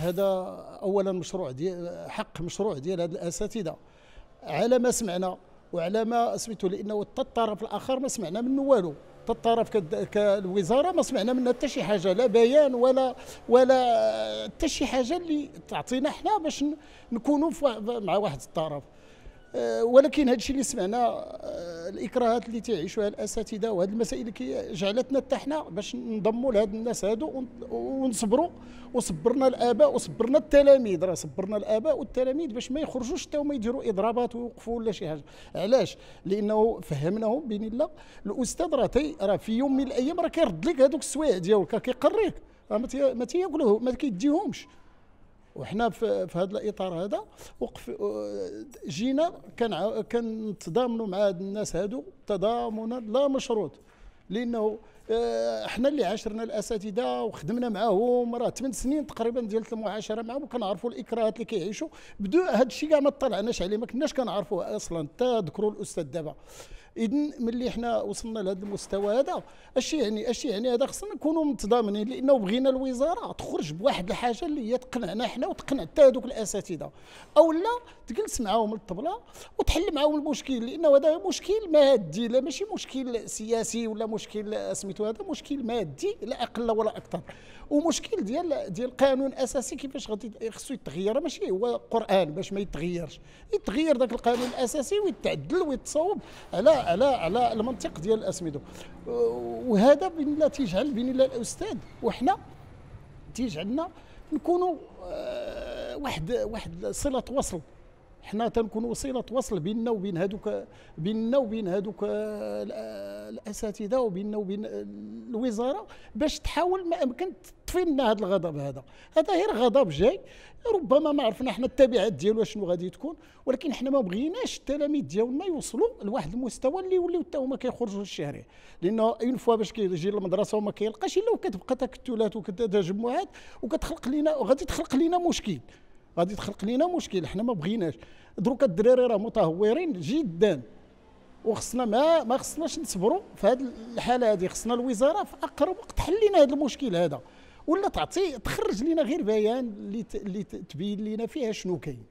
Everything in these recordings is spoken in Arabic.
هذا اولا مشروع ديال حق مشروع ديال هاد الاساتذه على ما سمعنا وعلى ما سميتو لانه حتى الطرف الاخر ما سمعنا منه والو حتى الطرف كالوزاره ما سمعنا منها حتى شي حاجه لا بيان ولا ولا حتى شي حاجه اللي تعطينا حنا باش نكونوا مع واحد الطرف آه، ولكن هذا الشيء اللي سمعنا آه، الاكراهات اللي تيعيشوها الاساتذه وهذه المسائل اللي جعلتنا حتى حنا باش نضموا لهاد الناس هادو ونصبروا وصبرنا الاباء وصبرنا التلاميذ راه صبرنا الاباء والتلاميذ باش ما يخرجوش حتى هما يديروا اضرابات ويوقفوا ولا شي حاجه علاش لانه فهمناهم بين الله الاستاذ راه راه في يوم من الايام راه كيرد لك هذوك السوايع ديالك كيقريك ما تياكلوه ما كيديهمش وحنا في, في هذا الاطار هذا وقف جينا كان كنتضامنوا مع هاد الناس هادو تضامنا لا مشروط لانه آه، احنا اللي عاشرنا الاساتذه وخدمنا معاهم راه 8 سنين تقريبا ديال المعاشره معاهم وكنعرفوا الاكراهات اللي كيعيشوا بدون هذا الشيء كاع ما طلعناش عليه ما كناش كنعرفوه اصلا حتى ذكروا الاستاذ دابا اذا ملي حنا وصلنا لهذا المستوى هذا اش يعني اش يعني هذا خصنا نكونوا متضامنين لانه بغينا الوزاره تخرج بواحد الحاجه اللي هي تقنعنا حنا وتقنع حتى هذوك الاساتذه اولا تجلس معاهم الطبله وتحل معاهم المشكل لانه هذا مشكل مادي لا ماشي مشكل سياسي ولا مشكل آه، سميتو قلت هذا مشكل مادي لا اقل ولا اكثر ومشكل ديال ديال القانون الاساسي كيفاش غادي خصو يتغير ماشي هو قران باش ما يتغيرش يتغير ذاك القانون الاساسي ويتعدل ويتصوب على على على المنطق ديال الاسمده وهذا بين الله تيجعل بين الله الاستاذ وحنا تيجعلنا نكونوا آه، واحد واحد صله وصل حنا تنكون وسيله وصل بيننا وبين هذوك بيننا وبين هذوك الاساتذه وبيننا وبين الوزاره باش تحاول ما امكن تطفي لنا هذا الغضب هذا هذا غير غضب جاي ربما ما عرفنا حنا التبعات ديالو شنو غادي تكون ولكن حنا ما بغيناش التلاميذ ديالنا يوصلوا لواحد المستوى اللي يوليو حتى هما كيخرجوا للشارع لانه اون فوا باش كيجي للمدرسه وما كيلقاش الا وكتبقى تكتلات وتجمعات وكتخلق لنا وغادي تخلق لنا مشكل غادي تخلق لنا مشكل حنا ما بغيناش دروك الدراري راه متهورين جدا وخصنا ما ما خصناش نصبروا في هذه الحاله هذه خصنا الوزاره في اقرب وقت تحل لنا هذا المشكل هذا ولا تعطي تخرج لنا غير بيان اللي تبين لنا فيها شنو كاين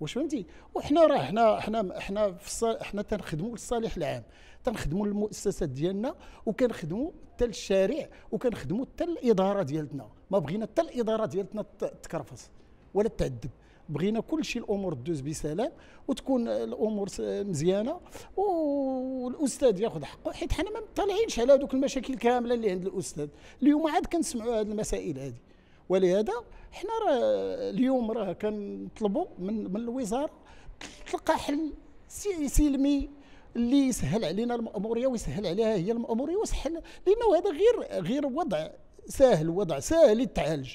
واش فهمتي وحنا راه حنا حنا حنا حنا تنخدموا للصالح العام تنخدموا للمؤسسات ديالنا وكنخدموا حتى للشارع وكنخدموا حتى الاداره ديالتنا ما بغينا حتى الاداره ديالتنا تكرفص ولا تعذب بغينا كل شيء الامور تدوز بسلام وتكون الامور مزيانه والاستاذ ياخذ حقه حيت حنا ما مطلعينش على هذوك المشاكل كامله اللي عند الاستاذ اليوم عاد كنسمعوا هذه المسائل هذه ولهذا حنا راه اليوم راه كنطلبوا من من الوزاره تلقى حل سلمي اللي يسهل علينا الماموريه ويسهل عليها هي الماموريه ويسهل لانه هذا غير غير وضع ساهل وضع ساهل يتعالج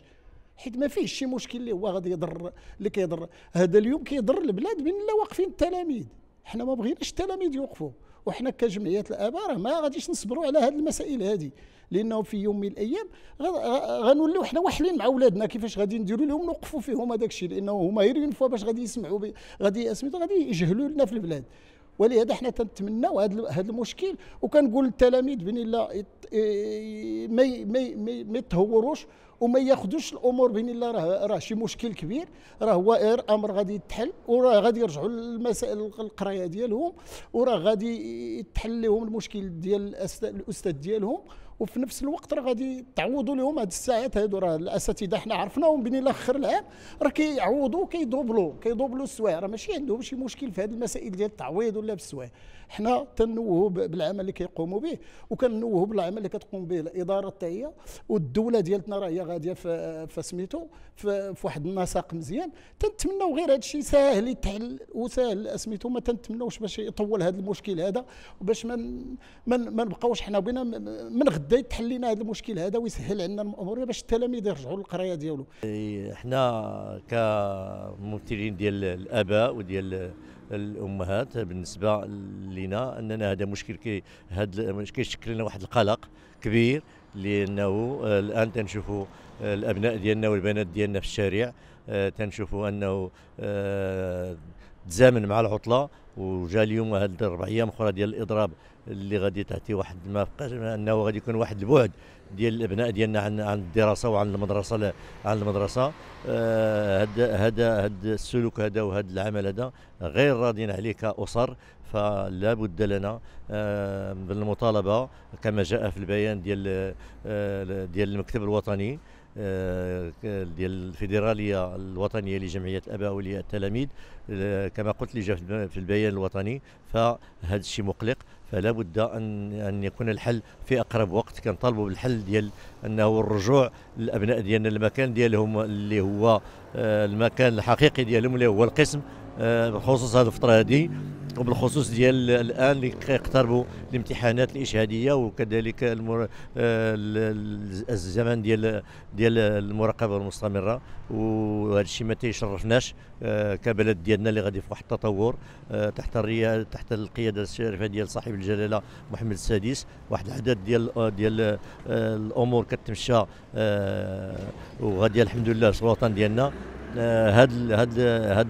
حيت ما فيهش شي مشكل اللي هو غادي يضر اللي كيضر هذا اليوم كيضر البلاد من لا واقفين التلاميذ حنا ما بغيناش التلاميذ يوقفوا وحنا كجمعيه الاباء راه ما غاديش نصبروا على هذه المسائل هذه لانه في يوم من الايام غنوليو حنا واحلين مع اولادنا كيفاش غادي نديروا لهم نوقفوا فيهم هذاك الشيء لانه هما غير اون فوا باش غادي يسمعوا غادي اسميتو غادي يجهلوا لنا في البلاد ولهذا حنا تنتمناو هذا المشكل وكنقول للتلاميذ بان الله ما ما ما يتهوروش وما ياخذوش الامور بان الله راه راه شي مشكل كبير راه هو امر غادي يتحل وراه غادي يرجعوا للمسائل القرايه ديالهم وراه غادي يتحل لهم المشكل ديال الاستاذ ديالهم وفي نفس الوقت راه غادي تعوضوا لهم هاد الساعات هادو راه الاساتذه حنا عرفناهم بين الى اخر العام راه كيعوضوا كيدوبلوا كيدوبلوا السوايع راه ماشي عندهم شي مشكل في هذه المسائل ديال التعويض ولا بالسوايع حنا تنوهوا بالعمل اللي كيقوموا به وكنوهوا بالعمل اللي كتقوم به الاداره حتى هي والدوله ديالتنا راه هي غاديه في سميتو في واحد النسق مزيان تنتمناو غير هذا الشيء ساهل يتحل وساهل سميتو ما تنتمناوش باش يطول هذا المشكل هذا وباش ما ما نبقاوش حنا بينا من غد بدا يتحل لنا هذا المشكل هذا ويسهل عندنا الامور باش التلاميذ يرجعوا للقرايه ديالو احنا كممثلين ديال الاباء وديال الامهات بالنسبه لنا اننا هذا مشكل كي هذا كيشكل لنا واحد القلق كبير لانه آه، الان تنشوفوا آه، الابناء ديالنا والبنات ديالنا في الشارع آه، تنشوفوا انه تزامن مع العطله وجا اليوم هاد الاربع ايام اخرى ديال الاضراب اللي غادي تعطي واحد ما بقاش انه غادي يكون واحد البعد ديال الابناء ديالنا عن عن الدراسه وعن المدرسه عن المدرسه هذا آه، هذا هذا السلوك هذا وهذا العمل هذا غير راضين عليه كاسر فلا بد لنا آه، بالمطالبه كما جاء في البيان ديال آه، ديال المكتب الوطني آه، ديال الفيدراليه الوطنيه لجمعيه الاباء واولياء التلاميذ آه، كما قلت لي في البيان الوطني فهذا الشيء مقلق فلا بد ان ان يكون الحل في اقرب وقت كنطالبوا بالحل ديال انه الرجوع للابناء ديالنا المكان ديالهم اللي هو آه، المكان الحقيقي ديالهم اللي هو القسم بخصوص هذه الفتره هذه وبالخصوص ديال الان اللي اقتربوا الامتحانات الاشهاديه وكذلك المر... آه، الزمن ديال ديال المراقبه المستمره وهذا الشيء ما تيشرفناش آه، كبلد ديالنا اللي غادي في واحد التطور آه، تحت الرياده تحت القياده الشريفه ديال صاحب الجلاله محمد السادس واحد العدد ديال ديال الامور كتمشى وغادي الحمد لله في الوطن ديالنا هاد هاد هاد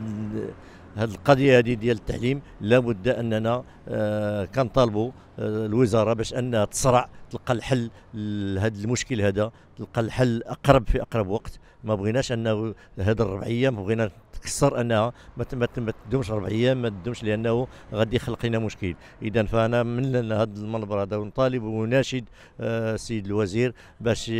هذه القضيه هذه ديال التعليم لابد اننا آه، كنطالبوا آه، الوزاره باش انها تسرع تلقى الحل لهذا المشكل هذا تلقى الحل اقرب في اقرب وقت ما بغيناش انه هذه الربع ايام بغينا تكسر انها ما تدومش اربع ايام ما تدومش لانه غادي يخلق لنا مشكل اذا فانا من هذا المنبر هذا نطالب وناشد السيد آه، الوزير باش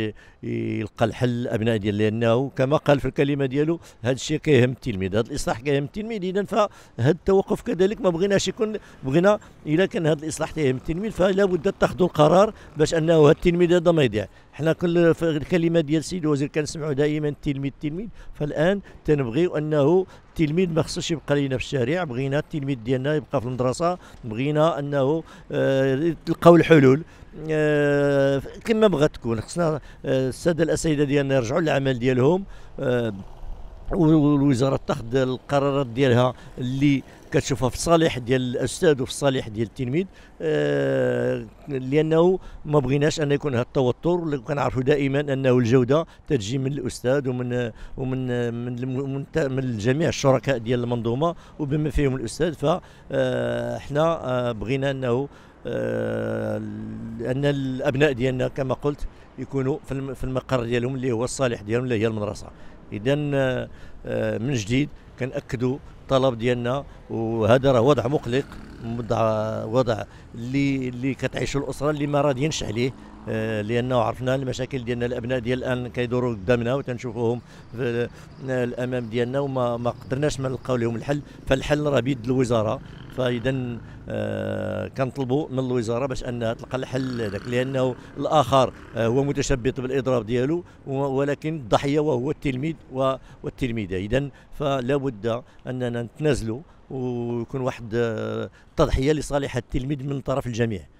يلقى الحل الابناء ديال لانه كما قال في الكلمه ديالو هذا الشيء كيهم التلميذ هذا الاصلاح كيهم التلميذ اذا فهذا التوقف كذلك ما بغيناش يكون بغينا اذا كان هذا الاصلاح تيهم التلميذ فلا بد تاخذوا القرار باش انه هذا التلميذ هذا ما يضيع حنا كل الكلمه ديال السيد الوزير كنسمعوا دائما التلميذ التلميذ فالان تنبغيو انه التلميذ ما خصوش يبقى لينا في الشارع بغينا التلميذ ديالنا يبقى في المدرسه بغينا انه آه، تلقاو الحلول آه، كما بغات تكون خصنا آه، الساده الاساتذه ديالنا يرجعوا للعمل ديالهم والوزاره تاخذ القرارات ديالها اللي كتشوفها في الصالح ديال الاستاذ وفي الصالح ديال التلميذ آه لانه ما بغيناش ان يكون هذا التوتر كنعرفوا دائما انه الجوده تجي من الاستاذ ومن ومن من, من, من جميع الشركاء ديال المنظومه وبما فيهم الاستاذ فاحنا آه، آه، بغينا انه آه، ان الابناء ديالنا كما قلت يكونوا في المقر ديالهم اللي هو الصالح ديالهم اللي هي المدرسه اذا من جديد كنأكدوا الطلب ديالنا وهذا راه وضع مقلق وضع وضع اللي اللي كتعيشه الاسره اللي ما راضيينش عليه آه، لانه عرفنا المشاكل ديالنا الابناء ديال الان كيدوروا قدامنا وتنشوفوهم في الامام ديالنا وما ما قدرناش ما نلقاو لهم الحل فالحل راه بيد الوزاره فاذا آه، كنطلبوا من الوزاره باش انها تلقى الحل هذاك لانه الاخر آه، هو متشبط بالاضراب ديالو ولكن الضحيه وهو التلميذ والتلميذه اذا فلا بد اننا نتنازلوا ويكون واحد التضحيه لصالح التلميذ من طرف الجميع